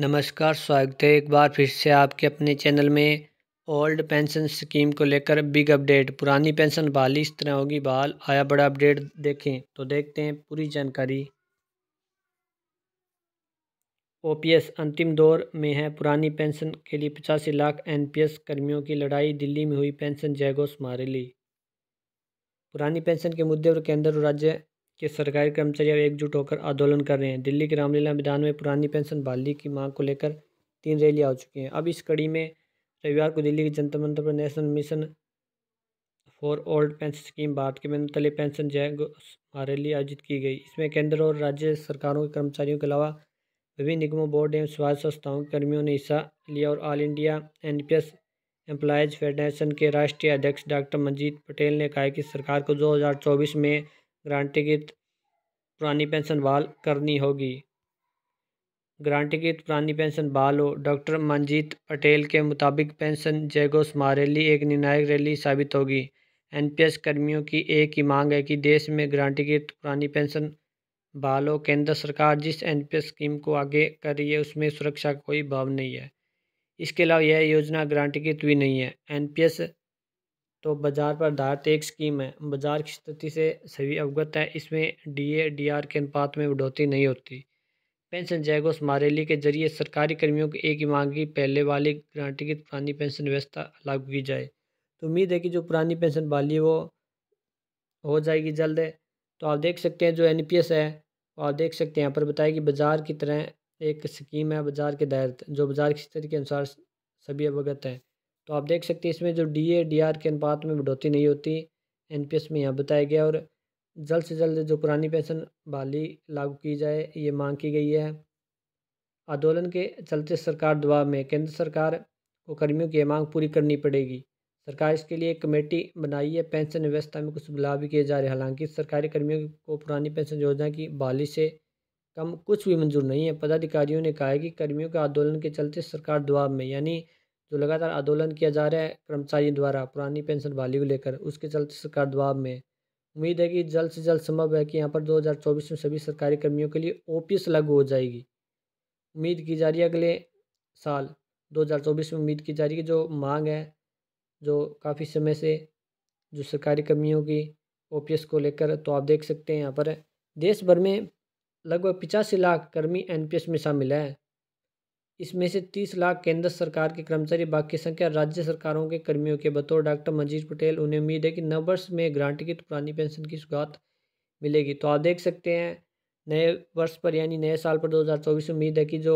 नमस्कार स्वागत है एक बार फिर से आपके अपने चैनल में ओल्ड पेंशन स्कीम को लेकर बिग अपडेट पुरानी पेंशन बहाली इस तरह होगी बहाल आया बड़ा अपडेट देखें तो देखते हैं पूरी जानकारी ओपीएस अंतिम दौर में है पुरानी पेंशन के लिए पचासी लाख एनपीएस कर्मियों की लड़ाई दिल्ली में हुई पेंशन जयघोष मारेली पुरानी पेंशन के मुद्दे पर केंद्र और राज्य के सरकारी कर्मचारी अब एकजुट होकर आंदोलन कर रहे हैं दिल्ली के रामलीला मैदान में पुरानी पेंशन बहाली की मांग को लेकर तीन रैलियाँ हो चुकी हैं अब इस कड़ी में रविवार को दिल्ली के जनता मंत्र पर national mission for old pension scheme Bharat के मंत्र तले पेंशन जय रैली आयोजित की गई इसमें केंद्र और राज्य सरकारों के कर्मचारियों के अलावा विभिन्न निगमों बोर्ड एवं स्वास्थ्य संस्थाओं के कर्मियों ने हिस्सा लिया और all India N P S employees federation के राष्ट्रीय अध्यक्ष डॉक्टर मंजीत पटेल ने कहा कि सरकार को 2024 में ग्रांटीकृत पुरानी पेंशन बहाल करनी होगी ग्रांटीकृत पुरानी पेंशन बहाल हो डॉक्टर मंजीत पटेल के मुताबिक पेंशन जयघोष मारैली एक निर्णायक रैली साबित होगी एनपीएस कर्मियों की एक ही मांग है कि देश में ग्रांटीकृत पुरानी पेंशन बहाल हो केंद्र सरकार जिस एनपीएस स्कीम को आगे कर रही है उसमें सुरक्षा का कोई भाव नहीं है इसके अलावा यह योजना ग्रांटीकृत भी नहीं है एनपीएस तो बाजार पर आधारित एक स्कीम है बाजार की स्थिति से सभी अवगत है इसमें डीए डीआर के अनुपात में बढ़ोतरी नहीं होती पेंशन जयघोष मारेली के जरिए सरकारी कर्मियों की एक ही मांग की पहले वाली गारंटी की पुरानी पेंशन व्यवस्था लागू की जाए तो उम्मीद है कि जो पुरानी पेंशन वाली वो हो जाएगी जल्द तो आप देख सकते हैं जो एन है वो आप देख सकते हैं यहाँ पर बताया कि बाजार की तरह एक स्कीम है बाजार के दायर जो बाजार की स्थिति के अनुसार सभी अवगत है तो आप देख सकते हैं इसमें जो डी ए डी आर के अनुपात में बढ़ोतरी नहीं होती एन पी एस में यहाँ बताया गया और जल्द से जल्द जो पुरानी पेंशन बहाली लागू की जाए ये मांग की गई है आंदोलन के चलते सरकार दबाव में केंद्र सरकार को कर्मियों की मांग पूरी करनी पड़ेगी सरकार इसके लिए एक कमेटी बनाई है पेंशन व्यवस्था में कुछ बदलाव भी किए जा रहे हैं हालांकि सरकारी कर्मियों को पुरानी पेंशन योजना की बहाली से कम कुछ भी मंजूर नहीं है पदाधिकारियों ने कहा है कि कर्मियों के आंदोलन के चलते सरकार दबाव में यानी जो लगातार आंदोलन किया जा रहा है कर्मचारियों द्वारा पुरानी पेंशन बहाली को लेकर उसके चलते सरकार दबाव में उम्मीद है कि जल्द से जल्द संभव है कि यहाँ पर 2024 में सभी सरकारी कर्मियों के लिए ओपीएस लागू हो जाएगी उम्मीद की जा रही है अगले साल 2024 में उम्मीद की जा रही है जो मांग है जो काफ़ी समय से जो सरकारी कर्मियों की ओ को लेकर तो आप देख सकते हैं यहाँ पर देश भर में लगभग पिचासी लाख कर्मी एनपीएस में शामिल है इसमें से तीस लाख केंद्र सरकार के कर्मचारी बाकी संख्या राज्य सरकारों के कर्मियों के बतौर डॉक्टर मंजीत पटेल उन्हें उम्मीद है कि नव वर्ष में ग्रांट की तो पुरानी पेंशन की शुरुआत मिलेगी तो आप देख सकते हैं नए वर्ष पर यानी नए साल पर 2024 उम्मीद है कि जो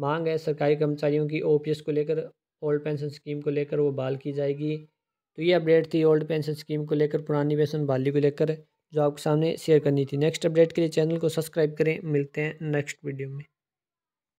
मांग है सरकारी कर्मचारियों की एस को लेकर ओल्ड पेंशन स्कीम को लेकर वो बहाल की जाएगी तो ये अपडेट थी ओल्ड पेंशन स्कीम को लेकर पुरानी पेंशन बहाली को लेकर जो आपके सामने शेयर करनी थी नेक्स्ट अपडेट के लिए चैनल को सब्सक्राइब करें मिलते हैं नेक्स्ट वीडियो में